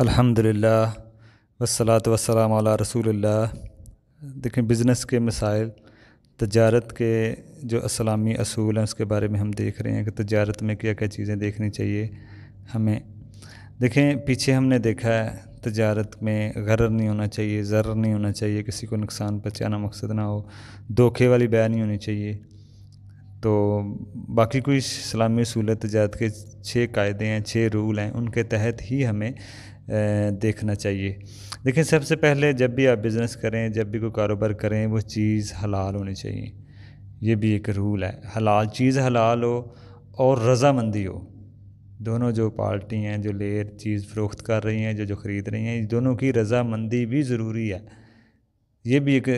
अल्हम्दुलिल्लाह वसलात वसलाम अला रसूलुल्लाह देखें बिज़नेस के मसाइल तजारत के जो असलामी असूल हैं उसके बारे में हम देख रहे हैं कि तजारत में क्या क्या चीज़ें देखनी चाहिए हमें देखें पीछे हमने देखा है तजारत में गरर नहीं होना चाहिए ज़र्र नहीं होना चाहिए किसी को नुकसान पहुँचाना मकसद ना हो धोखे वाली बया नहीं होनी चाहिए तो बाकी कोई इस्लामी असूल तजारत के छः कायदे हैं छः रूल हैं उनके तहत ही हमें देखना चाहिए देखिए सबसे पहले जब भी आप बिज़नेस करें जब भी कोई कारोबार करें वो चीज़ हलाल होनी चाहिए ये भी एक रूल है हलाल चीज़ हलाल हो और रजामंदी हो दोनों जो पार्टी हैं जो लेर चीज़ फ़रोख्त कर रही हैं जो जो ख़रीद रही हैं दोनों की रजामंदी भी ज़रूरी है ये भी एक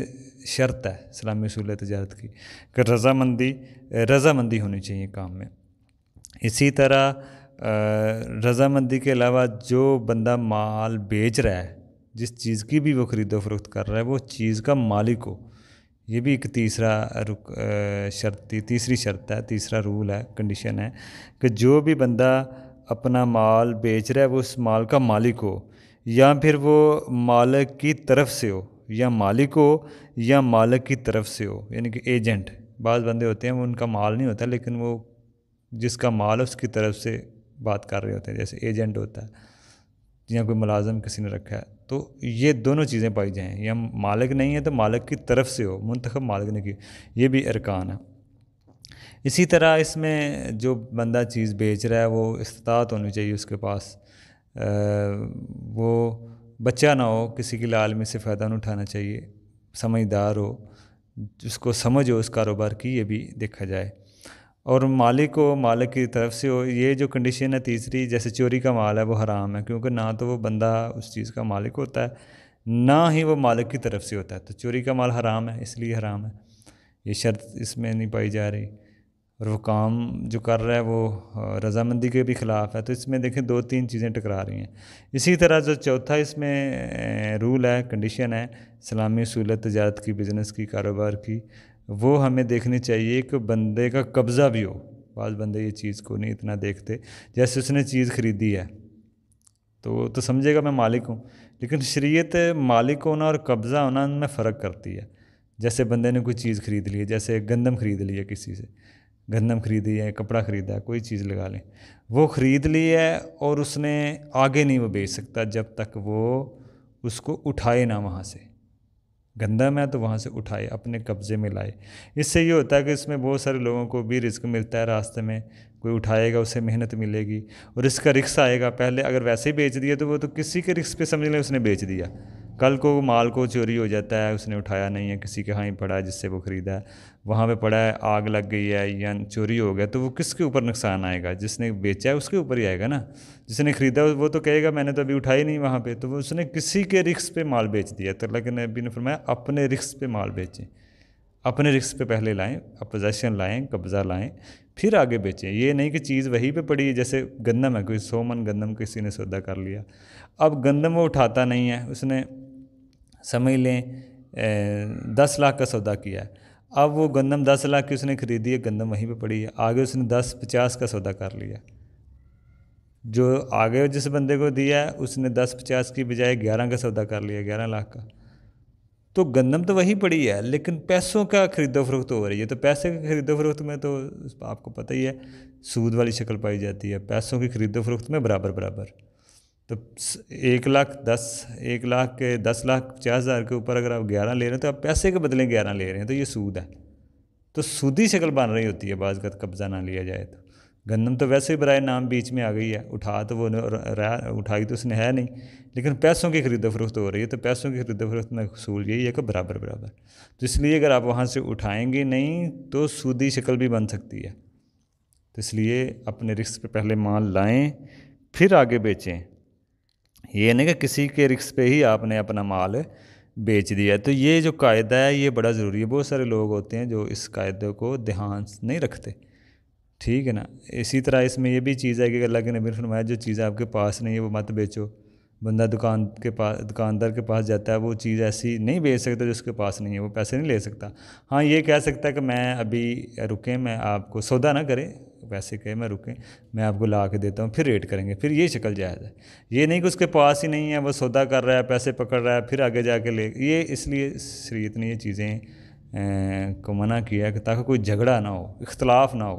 शर्त है इस्लामी असूल तजारत की कि रजामंदी रजामंदी होनी चाहिए काम में इसी तरह रजामंदी के अलावा जो बंदा माल बेच रहा है जिस चीज़ की भी वो ख़रीदो फरोख्त कर रहा है वो चीज़ का मालिक हो ये भी एक तीसरा रुक शर्त तीसरी शर्त है तीसरा रूल है कंडीशन है कि जो भी बंदा अपना माल बेच रहा है वो उस माल का मालिक हो या फिर वो मालिक की तरफ से हो या मालिक हो या मालिक की तरफ से हो यानी कि एजेंट बाज़ बंदे होते हैं वो उनका माल नहीं होता लेकिन वो जिसका माल उसकी तरफ से बात कर रहे होते हैं जैसे एजेंट होता है या कोई मुलाजम किसी ने रखा है तो ये दोनों चीज़ें पाई जाएँ या मालिक नहीं है तो मालिक की तरफ से हो मंतखब मालिक ने की ये भी अरकान है इसी तरह इसमें जो बंदा चीज़ बेच रहा है वो इस्तात होनी चाहिए उसके पास आ, वो बच्चा ना हो किसी की लाल में से फ़ायदा नहीं उठाना चाहिए समझदार हो जिसको समझ हो उस कारोबार की ये भी देखा जाए और मालिक को मालिक की तरफ से हो ये जो कंडीशन है तीसरी जैसे चोरी का माल है वो हराम है क्योंकि ना तो वो बंदा उस चीज़ का मालिक होता है ना ही वो मालिक की तरफ से होता है तो चोरी का माल हराम है इसलिए हराम है ये शर्त इसमें नहीं पाई जा रही और वो काम जो कर रहा है वो रजामंदी के भी ख़िलाफ़ है तो इसमें देखें दो तीन चीज़ें टकरा रही हैं इसी तरह जो चौथा इसमें रूल है कंडीशन है सलामी सहूलत तजारत की बिज़नेस की कारोबार की वो हमें देखनी चाहिए कि बंदे का कब्ज़ा भी हो बाद बंदे ये चीज़ को नहीं इतना देखते जैसे उसने चीज़ ख़रीदी है तो तो समझेगा मैं मालिक हूँ लेकिन शरीयत मालिक होना और कब्ज़ा होना उनमें फ़र्क करती है जैसे बंदे ने कोई चीज़ ख़रीद ली है जैसे गंदम ख़रीद ली है किसी से गंदम ख़रीदी है कपड़ा ख़रीदा है कोई चीज़ लगा लें वो ख़रीद ली है और उसने आगे नहीं वो बेच सकता जब तक वो उसको उठाए ना वहाँ से गंदा मैं तो वहाँ से उठाए अपने कब्ज़े में लाए इससे ये होता है कि इसमें बहुत सारे लोगों को भी रिस्क मिलता है रास्ते में कोई उठाएगा उसे मेहनत मिलेगी और इसका रिक्स आएगा पहले अगर वैसे ही बेच दिया तो वो तो किसी के रिक्स पे समझ लें उसने बेच दिया कल को माल को चोरी हो जाता है उसने उठाया नहीं है किसी के यहाँ ही पड़ा है जिससे वो ख़रीदा है वहाँ पे पड़ा है आग लग गई है या चोरी हो गया तो वो किसके ऊपर नुकसान आएगा जिसने बेचा है उसके ऊपर ही आएगा ना जिसने ख़रीदा वो तो कहेगा मैंने तो अभी उठाई नहीं वहाँ पर तो उसने किसी के रिक्स पे माल बेच दिया तो अल्लाह अभी नबी ने फरमाया अपने रिक्स पर माल बेचें अपने रिक्स पे पहले लाएं अपोजेशन लाएँ कब्ज़ा लाएँ फिर आगे बेचें ये नहीं कि चीज़ वहीं पे पड़ी है जैसे गंदम है कोई सोमन गंदम किसी ने सौदा कर लिया अब गंदम वो उठाता नहीं है उसने समझ लें दस लाख का सौदा किया है अब वो गंदम दस लाख की उसने ख़रीदी है गंदम वहीं पे पड़ी है आगे उसने दस पचास का सौदा कर लिया जो आगे जिस बंदे को दिया है उसने दस पचास की बजाय ग्यारह का सौदा कर लिया ग्यारह लाख का तो गंदम तो वहीं पड़ी है लेकिन पैसों का ख़रीदो फरोख्त हो रही है तो पैसे की ख़रीदो फरोख्त में तो आपको पता ही है सूद वाली शक्ल पाई जाती है पैसों की ख़रीदो फरोख्त में बराबर बराबर तो एक लाख दस एक लाख के दस लाख पचास हज़ार के ऊपर अगर आप ग्यारह ले रहे हैं तो आप पैसे के बदले ग्यारह ले रहे हैं तो ये सूद है तो सूदी शक्ल बन रही होती है बाज़ कब्ज़ा ना लिया जाए तो गंदम तो वैसे ही बरए नाम बीच में आ गई है उठा तो वो उठाई तो उसने है नहीं लेकिन पैसों की खरीदो फरोख्त हो रही है तो पैसों की खरीदो फरोख्त में असूल यही है कि बराबर बराबर तो इसलिए अगर आप वहाँ से उठाएंगे नहीं तो सूदी शक्ल भी बन सकती है तो इसलिए अपने रिस्क पर पहले माल लाएँ फिर आगे बेचें ये नहीं कि किसी के रिक्स पे ही आपने अपना माल बेच दिया तो ये जो कायदा है ये बड़ा ज़रूरी है बहुत सारे लोग होते हैं जो इस कायदे को ध्यान नहीं रखते ठीक है ना इसी तरह इसमें यह भी चीज़ है कि अल्लाह के नबी फरमाया जो चीज़ आपके पास नहीं है वो मत बेचो बंदा दुकान के पास दुकानदार के पास जाता है वो चीज़ ऐसी नहीं बेच सकता जो उसके पास नहीं है वो पैसे नहीं ले सकता हाँ ये कह सकता है कि मैं अभी रुकें मैं आपको सौदा ना करें पैसे कहे मैं रुकें मैं आपको ला के देता हूँ फिर रेट करेंगे फिर ये शक्ल जायज़ है ये नहीं कि उसके पास ही नहीं है वो सौदा कर रहा है पैसे पकड़ रहा है फिर आगे जाके ले ये इसलिए शरीत ने ये चीज़ें को मना किया कि ताकि कोई झगड़ा ना हो इख्तलाफ ना हो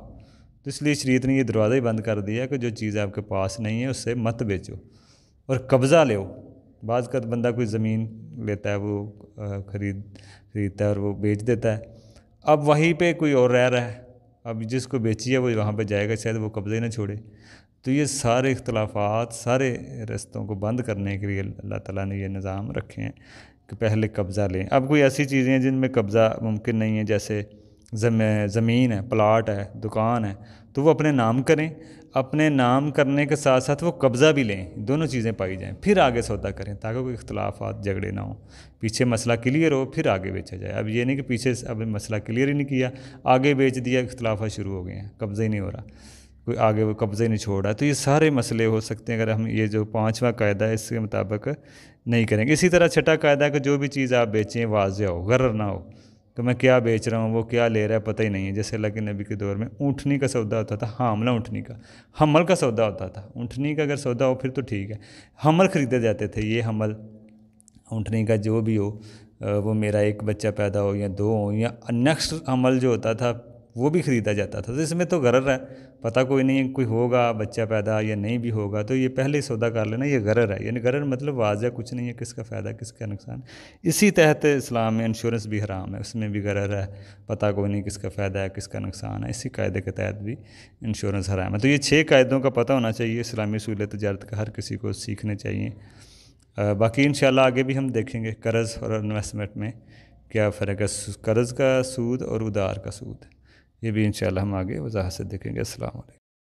तो इसलिए शरीत ने ये दरवाज़ा ही बंद कर दिया कि जो चीज़ आपके पास नहीं है उससे मत बेचो और कब्ज़ा लो बाज़ का बंदा कोई ज़मीन लेता है वो ख़रीद ख़रीदता है और वो बेच देता है अब वहीं पे कोई और रह रहा है अब जिसको बेची है वो वहाँ पर जाएगा शायद वो कब्ज़े ना छोड़े तो ये सारे इख्लाफात सारे रस्तों को बंद करने के लिए अल्लाह ताला ने ये निज़ाम रखे हैं कि पहले कब्ज़ा लें अब कोई ऐसी चीज़ें हैं जिनमें कब्ज़ा मुमकिन नहीं है जैसे ज़मीन है प्लाट है दुकान है तो वो अपने नाम करें अपने नाम करने के साथ साथ वो कब्ज़ा भी लें दोनों चीज़ें पाई जाएँ फिर आगे सौदा करें ताकि कोई इख्तलाफात झगड़े ना हो पीछे मसला क्लियर हो फिर आगे बेचा जाए अब ये नहीं कि पीछे अब मसला क्लियर ही नहीं किया आगे बेच दिया इख्तलाफा शुरू हो गए हैं कब्ज़ा ही नहीं हो रहा कोई आगे वो कब्ज़ा ही नहीं छोड़ रहा तो ये सारे मसले हो सकते हैं अगर हम ये जो पाँचवा कायदा है इसके मुताबिक नहीं करेंगे इसी तरह छठा कायदा कि जो भी चीज़ आप बेचें वाजह हो गर्र ना हो तो मैं क्या बेच रहा हूँ वो क्या ले रहा है पता ही नहीं है जैसे अल्लाह के नबी के दौर में ऊँटनी का सौदा होता था हामला ऊँटनी का हमल का सौदा होता था ऊँटनी का अगर सौदा हो फिर तो ठीक है हमल ख़रीदे जाते थे ये हमल ऊँटनी का जो भी हो वो मेरा एक बच्चा पैदा हो या दो हो या नेक्स्ट हमल जो होता था वो भी ख़रीदा जाता था तो इसमें तो गरर है पता कोई नहीं कोई होगा बच्चा पैदा या नहीं भी होगा तो ये पहले ही सौदा कर लेना ये गरर है यानी गरर मतलब वाजह कुछ नहीं है किसका फ़ायदा किसका नुकसान इसी तहत इस्लाम में इंश्योरेंस भी हराम है उसमें भी गरर है पता कोई नहीं किसका फ़ायदा है किसका नुकसान है इसी कायदे के तहत भी इंश्योरेंस हराम है तो ये छः कायदों का पता होना चाहिए इस्लामी सूल तजारत का हर किसी को सीखने चाहिए बाकी इन आगे भी हम देखेंगे कर्ज़ और इन्वेस्टमेंट में क्या फ़र्क है कर्ज़ का सूद और उधार का सूद ये भी इन हम आगे वजाहत से देखेंगे असल